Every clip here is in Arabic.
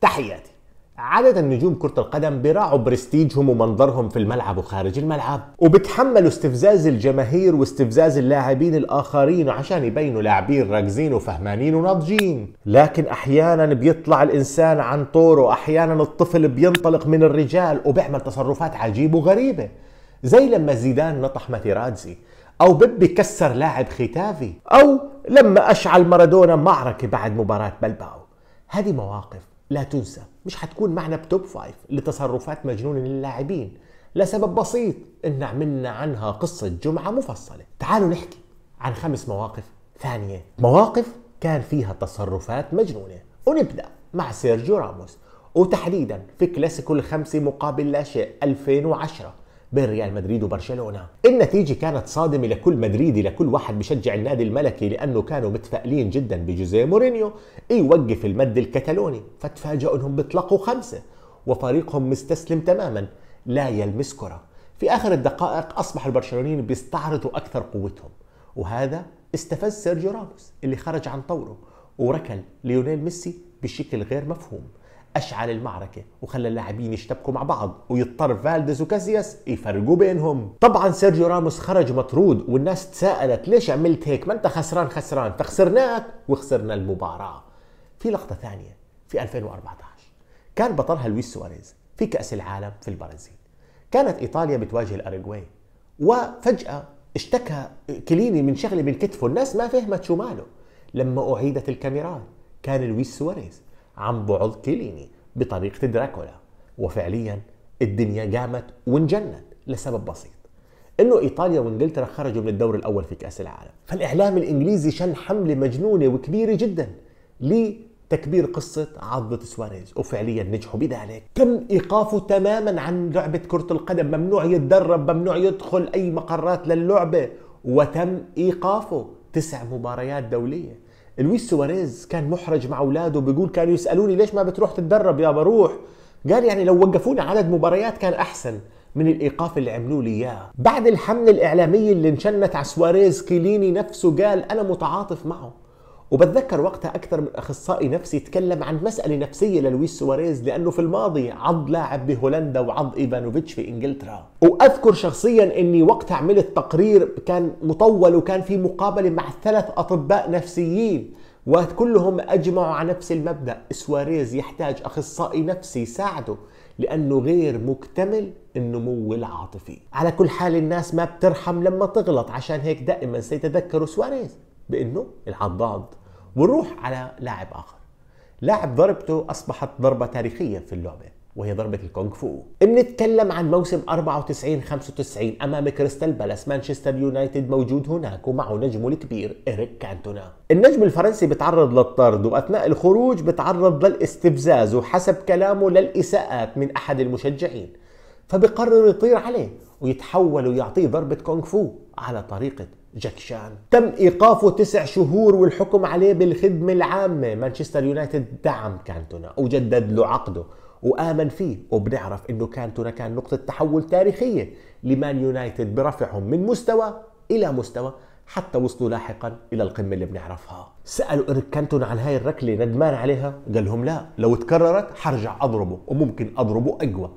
تحياتي عادة نجوم كرة القدم بيراعوا برستيجهم ومنظرهم في الملعب وخارج الملعب وبتحملوا استفزاز الجماهير واستفزاز اللاعبين الآخرين عشان يبينوا لاعبين راكزين وفهمانين وناضجين لكن أحيانا بيطلع الإنسان عن طوره أحيانا الطفل بينطلق من الرجال وبيعمل تصرفات عجيبة وغريبة زي لما زيدان نطح ماتيرادزي أو بيبي كسر لاعب ختافي أو لما أشعل مارادونا معركة بعد مباراة بلباو هذه مواقف لا تنسى مش حتكون معنا بتوب فايف لتصرفات مجنون اللاعبين لسبب بسيط ان عملنا عنها قصة جمعة مفصلة تعالوا نحكي عن خمس مواقف ثانية مواقف كان فيها تصرفات مجنونة ونبدأ مع سيرجيو راموس وتحديدا في كلاسيكو الخمسة مقابل لا شيء 2010 بين ريال مدريد وبرشلونه النتيجه كانت صادمه لكل مدريدي لكل واحد بشجع النادي الملكي لانه كانوا متفائلين جدا بجوزيه مورينيو يوقف المد الكتالوني فتفاجأوا انهم بيطلقوا خمسه وفريقهم مستسلم تماما لا يلمس كره في اخر الدقائق اصبح البرشلونيين بيستعرضوا اكثر قوتهم وهذا استفز سيرجيو راموس اللي خرج عن طوره وركل ليونيل ميسي بشكل غير مفهوم اشعل المعركه وخلى اللاعبين يشتبكوا مع بعض ويضطر فالديز وكاسياس يفرقوا بينهم طبعا سيرجيو راموس خرج مطرود والناس تساءلت ليش عملت هيك ما انت خسران خسران فخسرناك وخسرنا المباراه في لقطه ثانيه في 2014 كان بطلها لويس سواريز في كاس العالم في البرازيل كانت ايطاليا بتواجه الاراغواي وفجاه اشتكى كليني من شغله من كتفه الناس ما فهمت شو ماله لما اعيدت الكاميرات كان لويس سواريز عن بعد كليني بطريقة دراكولا وفعليا الدنيا قامت وانجنت لسبب بسيط انه ايطاليا وانجلترا خرجوا من الدور الاول في كاس العالم فالاعلام الانجليزي شن حمله مجنونه وكبيره جدا لتكبير قصة عضة سواريز وفعليا نجحوا بذلك تم إيقافه تماما عن لعبة كرة القدم ممنوع يتدرب ممنوع يدخل أي مقرات للعبة وتم إيقافه تسع مباريات دولية لويس سواريز كان محرج مع اولاده بيقول كانوا يسالوني ليش ما بتروح تتدرب يا بروح قال يعني لو وقفوني عدد مباريات كان احسن من الايقاف اللي عملوا لي اياه بعد الحمله الاعلاميه اللي انشنت على سواريز كيليني نفسه قال انا متعاطف معه وبتذكر وقتها اكثر من اخصائي نفسي تكلم عن مساله نفسيه للويس سواريز لانه في الماضي عض لاعب بهولندا وعض ايفانوفيتش في انجلترا واذكر شخصيا اني وقتها عملت تقرير كان مطول وكان في مقابله مع ثلاث اطباء نفسيين وكلهم اجمعوا على نفس المبدا سواريز يحتاج اخصائي نفسي يساعده لانه غير مكتمل النمو العاطفي على كل حال الناس ما بترحم لما تغلط عشان هيك دائما سيتذكر سواريز بانه العضاد ونروح على لاعب اخر لاعب ضربته اصبحت ضربه تاريخيه في اللعبه وهي ضربة الكونغ فو بنتكلم عن موسم 94 95 أمام كريستال بالاس مانشستر يونايتد موجود هناك ومعه نجمه الكبير إريك كانتونا النجم الفرنسي بتعرض للطرد وأثناء الخروج بتعرض للاستفزاز وحسب كلامه للإساءات من أحد المشجعين فبقرر يطير عليه ويتحول ويعطيه ضربة كونغ فو على طريقة جاك شان تم ايقافه تسع شهور والحكم عليه بالخدمة العامة مانشستر يونايتد دعم كانتونا وجدد له عقده وآمن فيه وبنعرف انه كانتونا كان نقطة تحول تاريخية لمان يونايتد برفعهم من مستوى الى مستوى حتى وصلوا لاحقا الى القمه اللي بنعرفها سالوا إريك كانتون عن هاي الركله ندمان عليها قال لهم لا لو تكررت حرجع اضربه وممكن اضربه اقوى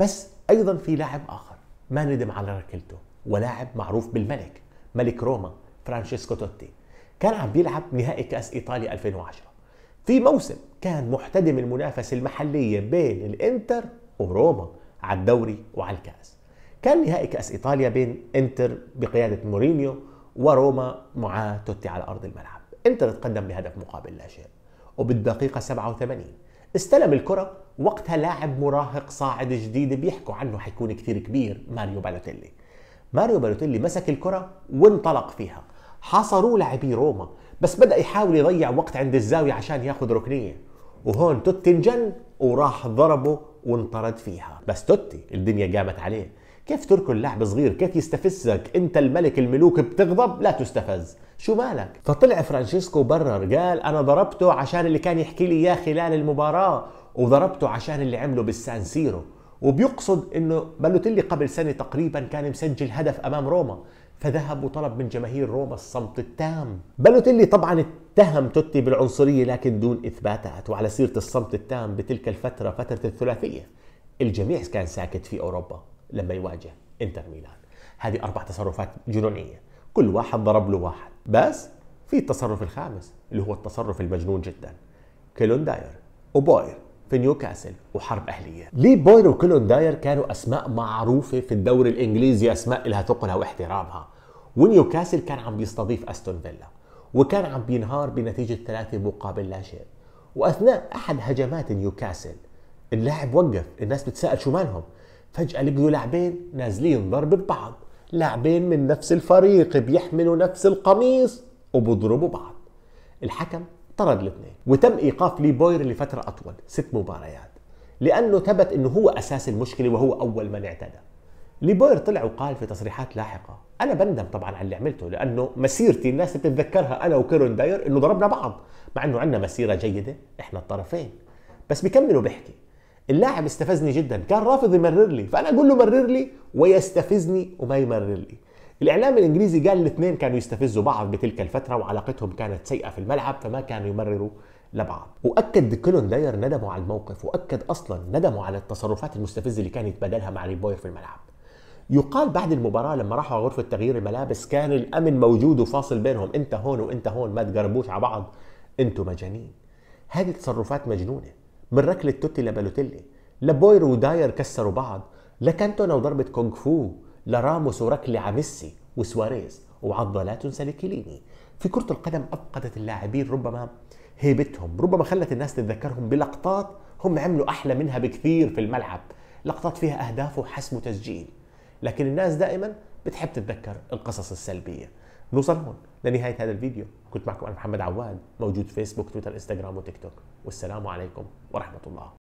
بس ايضا في لاعب اخر ما ندم على ركلته ولاعب معروف بالملك ملك روما فرانشيسكو توتي كان عم بيلعب نهائي كأس إيطاليا 2010 في موسم كان محتدم المنافسة المحلية بين الإنتر وروما على الدوري وعلى الكأس كان نهائي كأس إيطاليا بين إنتر بقيادة مورينيو وروما مع توتي على أرض الملعب إنتر تقدم بهدف مقابل لا شيء وبالدقيقة 87 استلم الكرة وقتها لاعب مراهق صاعد جديد بيحكوا عنه حيكون كثير كبير ماريو بالوتيلي ماريو بالوتيلي مسك الكرة وانطلق فيها حاصروه لاعبي روما بس بدأ يحاول يضيع وقت عند الزاوية عشان ياخذ ركنية وهون توتي انجن وراح ضربه وانطرد فيها بس توتي الدنيا قامت عليه كيف تركن لاعب صغير كيف يستفزك انت الملك الملوك بتغضب لا تستفز شو مالك فطلع فرانشيسكو برر قال انا ضربته عشان اللي كان يحكي لي اياه خلال المباراه وضربته عشان اللي عمله بالسان سيرو وبيقصد انه بلوتيلي قبل سنه تقريبا كان مسجل هدف امام روما فذهب وطلب من جماهير روما الصمت التام بلوتيلي طبعا اتهم توتي بالعنصرية لكن دون إثباتات وعلى سيرة الصمت التام بتلك الفترة فترة الثلاثية الجميع كان ساكت في أوروبا لما يواجه انتر ميلان هذه اربع تصرفات جنونيه كل واحد ضرب له واحد بس في التصرف الخامس اللي هو التصرف المجنون جدا كيلون داير وبوير في نيوكاسل وحرب أهلية ليه بوير وكيلون داير كانوا أسماء معروفة في الدوري الإنجليزي أسماء لها ثقلها واحترامها ونيوكاسل كان عم بيستضيف أستون فيلا وكان عم بينهار بنتيجة ثلاثة مقابل لا شيء وأثناء أحد هجمات نيوكاسل اللاعب وقف الناس بتسأل شو مالهم فجأة لقوا لاعبين نازلين ضرب ببعض لاعبين من نفس الفريق بيحملوا نفس القميص وبضربوا بعض الحكم طرد الاثنين وتم ايقاف لي بوير لفتره اطول ست مباريات لانه ثبت انه هو اساس المشكله وهو اول من اعتدى لي بوير طلع وقال في تصريحات لاحقه انا بندم طبعا على اللي عملته لانه مسيرتي الناس بتتذكرها انا وكيرون داير انه ضربنا بعض مع انه عندنا مسيره جيده احنا الطرفين بس بيكملوا بحكي اللاعب استفزني جدا كان رافض يمرر لي فانا اقول له مرر لي ويستفزني وما يمرر لي الاعلام الانجليزي قال الاثنين كانوا يستفزوا بعض بتلك الفتره وعلاقتهم كانت سيئه في الملعب فما كانوا يمرروا لبعض واكد كلون داير ندمه على الموقف واكد اصلا ندمه على التصرفات المستفزه اللي كان يتبادلها مع ريبوير في الملعب يقال بعد المباراة لما راحوا غرفة تغيير الملابس كان الأمن موجود وفاصل بينهم أنت هون وأنت هون ما تقربوش على بعض أنتوا مجانين هذه تصرفات مجنونة من ركله توتي لبالوتيلي لبوير وداير كسروا بعض لكانتونا وضربه كونغ فو لراموس وركله عميسي وسواريز وعضلات سليكيليني في كرة القدم أفقدت اللاعبين ربما هيبتهم ربما خلت الناس تتذكرهم بلقطات هم عملوا أحلى منها بكثير في الملعب لقطات فيها أهداف وحسم وتسجيل لكن الناس دائما بتحب تتذكر القصص السلبية نوصل هون لنهايه هذا الفيديو كنت معكم انا محمد عواد موجود فيسبوك تويتر انستغرام وتيك توك والسلام عليكم ورحمه الله